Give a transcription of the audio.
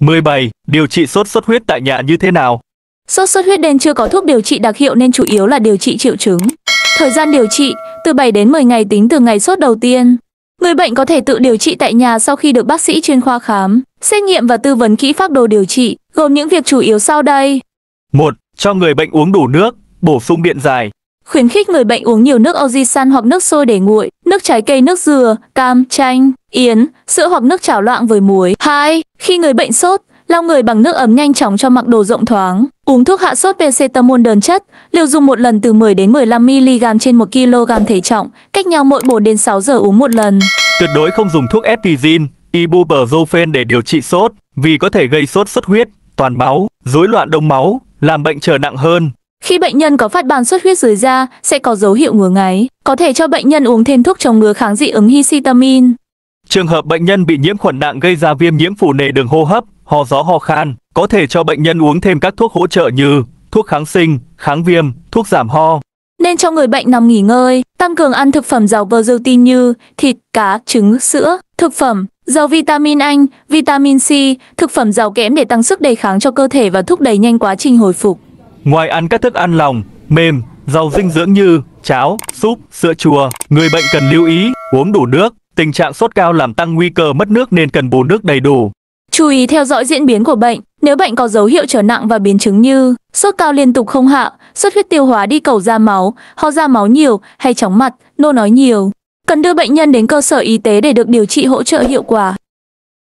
17. Điều trị sốt xuất huyết tại nhà như thế nào? Sốt xuất huyết đen chưa có thuốc điều trị đặc hiệu nên chủ yếu là điều trị triệu chứng. Thời gian điều trị từ 7 đến 10 ngày tính từ ngày sốt đầu tiên. Người bệnh có thể tự điều trị tại nhà sau khi được bác sĩ chuyên khoa khám, xét nghiệm và tư vấn kỹ phác đồ điều trị, gồm những việc chủ yếu sau đây. 1. Cho người bệnh uống đủ nước, bổ sung điện giải, Khuyến khích người bệnh uống nhiều nước oxy-san hoặc nước sôi để nguội, nước trái cây, nước dừa, cam, chanh, yến, sữa hoặc nước chảo loạn với muối. 2. Khi người bệnh sốt, lau người bằng nước ấm nhanh chóng cho mặc đồ rộng thoáng. Uống thuốc hạ sốt paracetamol đơn chất, liều dùng một lần từ 10 đến 15 mg trên 1 kg thể trọng, cách nhau mỗi 4 đến 6 giờ uống một lần. Tuyệt đối không dùng thuốc Epizin, ibuprofen để điều trị sốt, vì có thể gây sốt xuất huyết, toàn máu, rối loạn đông máu, làm bệnh trở nặng hơn. Khi bệnh nhân có phát ban xuất huyết dưới da, sẽ có dấu hiệu ngứa ngáy. Có thể cho bệnh nhân uống thêm thuốc chống ngứa kháng dị ứng histidamine. Trường hợp bệnh nhân bị nhiễm khuẩn nặng gây ra viêm nhiễm phủ nề đường hô hấp, ho gió ho khan, có thể cho bệnh nhân uống thêm các thuốc hỗ trợ như thuốc kháng sinh, kháng viêm, thuốc giảm ho. Nên cho người bệnh nằm nghỉ ngơi, tăng cường ăn thực phẩm giàu protein như thịt, cá, trứng, sữa, thực phẩm giàu vitamin A, vitamin C, thực phẩm giàu kẽm để tăng sức đề kháng cho cơ thể và thúc đẩy nhanh quá trình hồi phục. Ngoài ăn các thức ăn lòng, mềm, giàu dinh dưỡng như cháo, súp, sữa chua, người bệnh cần lưu ý uống đủ nước. Tình trạng sốt cao làm tăng nguy cơ mất nước nên cần bù nước đầy đủ. Chú ý theo dõi diễn biến của bệnh. Nếu bệnh có dấu hiệu trở nặng và biến chứng như sốt cao liên tục không hạ, xuất huyết tiêu hóa đi cầu ra máu, ho ra máu nhiều hay chóng mặt, nôn nói nhiều, cần đưa bệnh nhân đến cơ sở y tế để được điều trị hỗ trợ hiệu quả.